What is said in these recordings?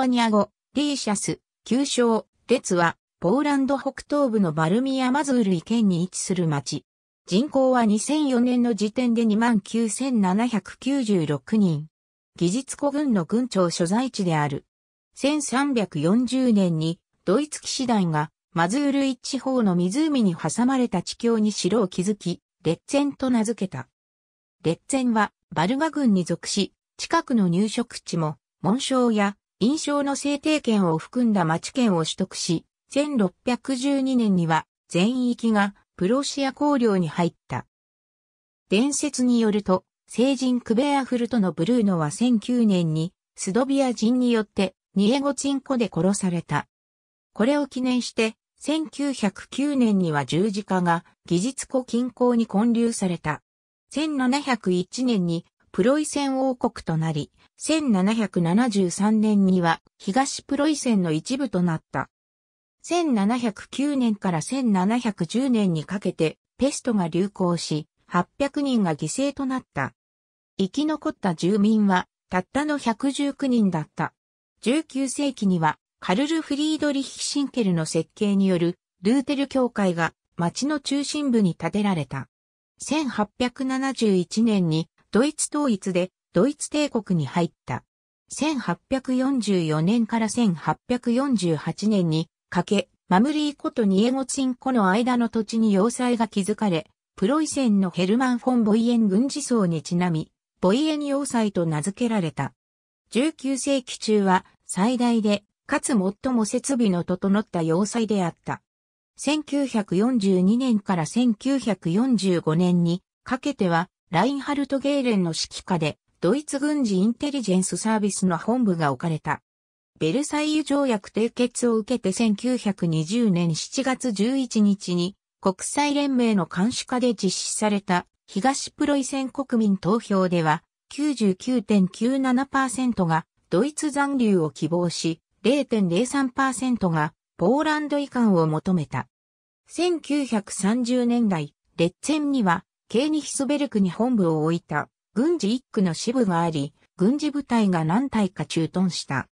トニア語、リーシャス、旧称、列は、ポーランド北東部のバルミアマズールイ県に位置する町。人口は2004年の時点で29,796人。技術庫軍の軍庁所在地である。1340年に、ドイツ騎士団が、マズールイ地方の湖に挟まれた地境に城を築き、列前と名付けた。列前は、バルガ軍に属し、近くの入植地も、紋章や印象の制定権を含んだ町権を取得し、1612年には全域がプロシア公領に入った。伝説によると、聖人クベアフルトのブルーノは1009年にスドビア人によってニエゴチンコで殺された。これを記念して、1909年には十字架が技術湖近郊に建立された。1701年にプロイセン王国となり、1773年には東プロイセンの一部となった。1709年から1710年にかけてペストが流行し、800人が犠牲となった。生き残った住民はたったの119人だった。19世紀にはカルル・フリードリヒ・シンケルの設計によるルーテル教会が町の中心部に建てられた。1871年にドイツ統一でドイツ帝国に入った。1844年から1848年にかけ、マムリー湖とニエゴツィン湖の間の土地に要塞が築かれ、プロイセンのヘルマン・フォン・ボイエン軍事層にちなみ、ボイエン要塞と名付けられた。19世紀中は最大で、かつ最も設備の整った要塞であった。1942年から1945年にかけてはラインハルト・ゲーレンの指揮下で、ドイツ軍事インテリジェンスサービスの本部が置かれた。ベルサイユ条約締結を受けて1920年7月11日に国際連盟の監視下で実施された東プロイセン国民投票では99.97%がドイツ残留を希望し0.03%がポーランド移管を求めた。1930年代、列戦にはケーニヒスベルクに本部を置いた軍事一区の支部があり、軍事部隊が何体か駐屯した。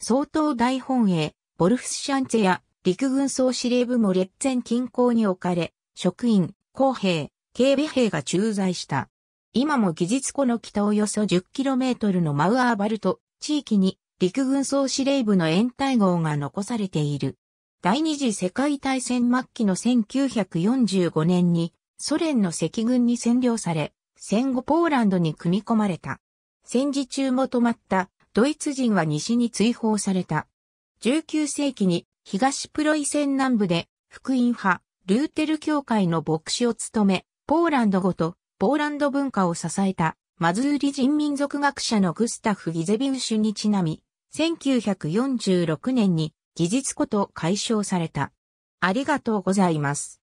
総統大本営、ボルフスシャンツェや陸軍総司令部も列前近郊に置かれ、職員、工兵、警備兵が駐在した。今も技術湖の北およそ 10km のマウアーバルト地域に陸軍総司令部の延滞号が残されている。第二次世界大戦末期の1945年にソ連の赤軍に占領され、戦後ポーランドに組み込まれた。戦時中も止まったドイツ人は西に追放された。19世紀に東プロイセン南部で福音派ルーテル教会の牧師を務め、ポーランド語とポーランド文化を支えたマズーリ人民族学者のグスタフ・ギゼビウシュにちなみ、1946年に技術こと解消された。ありがとうございます。